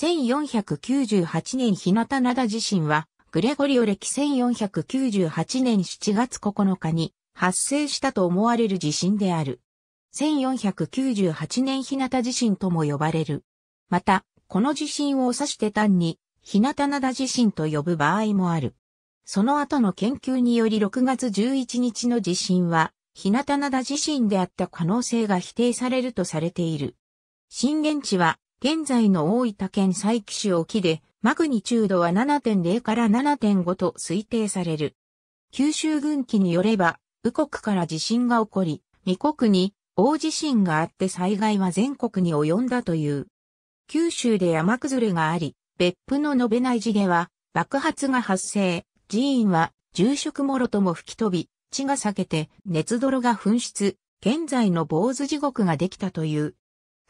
1498年日向灘地震は、グレゴリオ歴1498年7月9日に発生したと思われる地震である。1498年日向地震とも呼ばれる。また、この地震を指して単に、日向灘地震と呼ぶ場合もある。その後の研究により6月11日の地震は、日向灘地震であった可能性が否定されるとされている。震源地は現在の大分県佐伯市沖で、マグニチュードは7.0から7.5と推定される。九州軍機によれば、右国から地震が起こり、未国に大地震があって災害は全国に及んだという。九州で山崩れがあり、別府の延べ内地では爆発が発生、寺院は住職もろとも吹き飛び、血が裂けて熱泥が噴出、現在の坊主地獄ができたという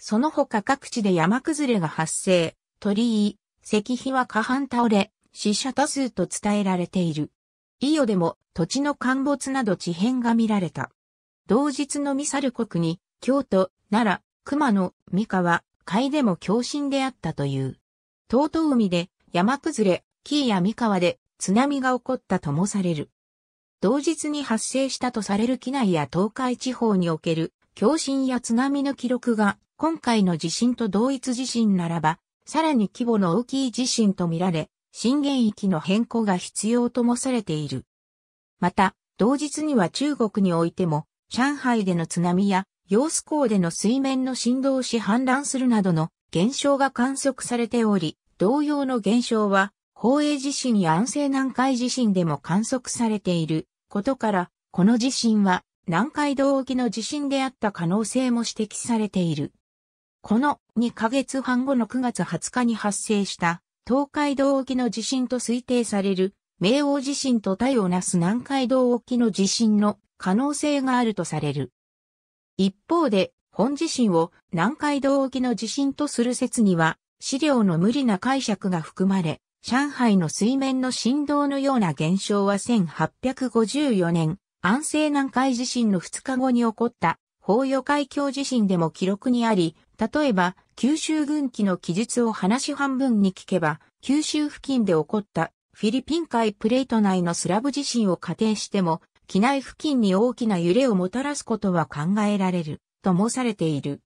その他各地で山崩れが発生、鳥居、石碑は下半倒れ、死者多数と伝えられている。伊予でも土地の陥没など地変が見られた。同日のミサル国に、京都、奈良、熊野、三河、海でも共振であったという。東東海で山崩れ、紀伊や三河で津波が起こったともされる。同日に発生したとされる機内や東海地方における共振や津波の記録が今回の地震と同一地震ならば、さらに規模の大きい地震とみられ、震源域の変更が必要ともされている。また、同日には中国においても、上海での津波や、揚子港での水面の振動し氾濫するなどの現象が観測されており、同様の現象は、宝永地震や安政南海地震でも観測されていることから、この地震は南海道沖の地震であった可能性も指摘されている。この2ヶ月半後の9月20日に発生した東海道沖の地震と推定される冥王地震と対をなす南海道沖の地震の可能性があるとされる。一方で、本地震を南海道沖の地震とする説には、資料の無理な解釈が含まれ、上海の水面の振動のような現象は1854年、安政南海地震の2日後に起こった、法予海峡地震でも記録にあり、例えば、九州軍機の記述を話半分に聞けば、九州付近で起こったフィリピン海プレート内のスラブ地震を仮定しても、機内付近に大きな揺れをもたらすことは考えられる、と申されている。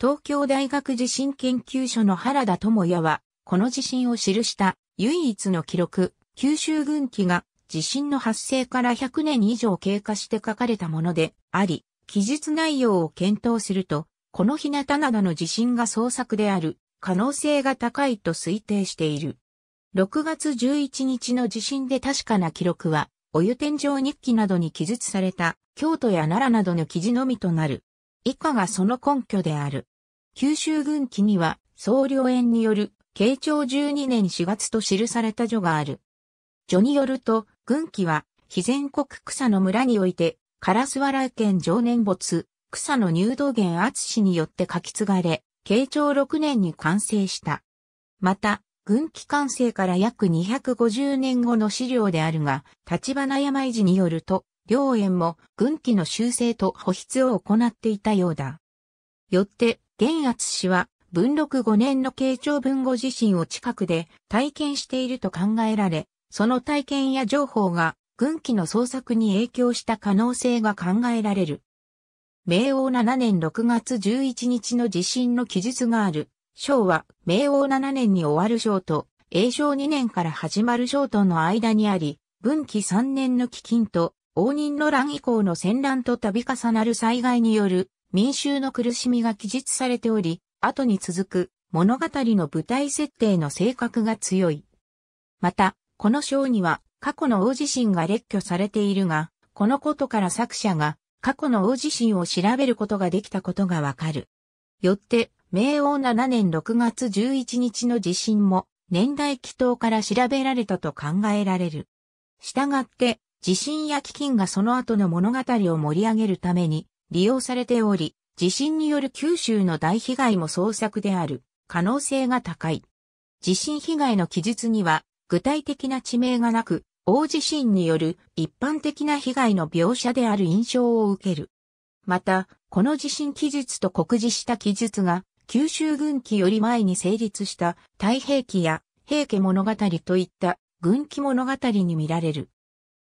東京大学地震研究所の原田智也は、この地震を記した唯一の記録、九州軍機が地震の発生から100年以上経過して書かれたものであり、記述内容を検討すると、この日向どの地震が捜索である可能性が高いと推定している。6月11日の地震で確かな記録は、お湯天井日記などに記述された京都や奈良などの記事のみとなる。以下がその根拠である。九州軍記には、総領園による、慶長12年4月と記された序がある。序によると、軍記は、肥前国草の村において、烏原県常年没、草の入道源厚氏によって書き継がれ、慶長6年に完成した。また、軍機完成から約250年後の資料であるが、立花山維持によると、両園も軍機の修正と保筆を行っていたようだ。よって、玄厚氏は、文禄5年の慶長文語自身を近くで体験していると考えられ、その体験や情報が軍機の創作に影響した可能性が考えられる。明王7年6月11日の地震の記述がある。章は、明王7年に終わる章と、永章2年から始まる章との間にあり、文紀3年の飢饉と、応仁の乱以降の戦乱と度重なる災害による民衆の苦しみが記述されており、後に続く物語の舞台設定の性格が強い。また、この章には過去の大地震が列挙されているが、このことから作者が過去の大地震を調べることができたことがわかる。よって、明王7年6月11日の地震も、年代祈祷から調べられたと考えられる。したがって、地震や飢饉がその後の物語を盛り上げるために利用されており、地震による九州の大被害も創作である可能性が高い。地震被害の記述には具体的な地名がなく、大地震による一般的な被害の描写である印象を受ける。また、この地震記述と告示した記述が、九州軍記より前に成立した太平記や平家物語といった軍記物語に見られる。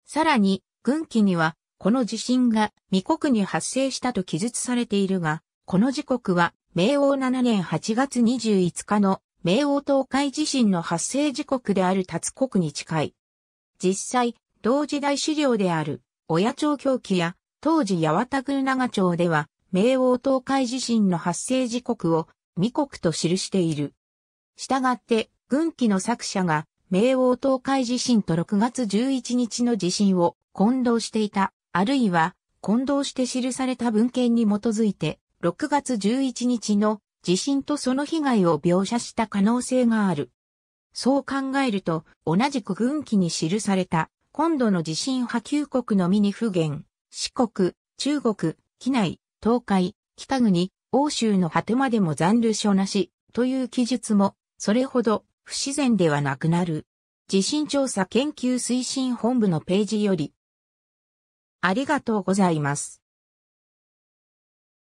さらに、軍記には、この地震が未国に発生したと記述されているが、この時刻は、明王7年8月25日の明王東海地震の発生時刻である達国に近い。実際、同時代資料である、親町狂気や、当時八幡宮長町では、明王東海地震の発生時刻を、未国と記している。したがって、軍記の作者が、明王東海地震と6月11日の地震を混同していた、あるいは混同して記された文献に基づいて、6月11日の地震とその被害を描写した可能性がある。そう考えると、同じく軍記に記された、今度の地震波及国のミニ不言、四国、中国、機内、東海、北国、欧州の果てまでも残留所なし、という記述も、それほど不自然ではなくなる。地震調査研究推進本部のページより。ありがとうございます。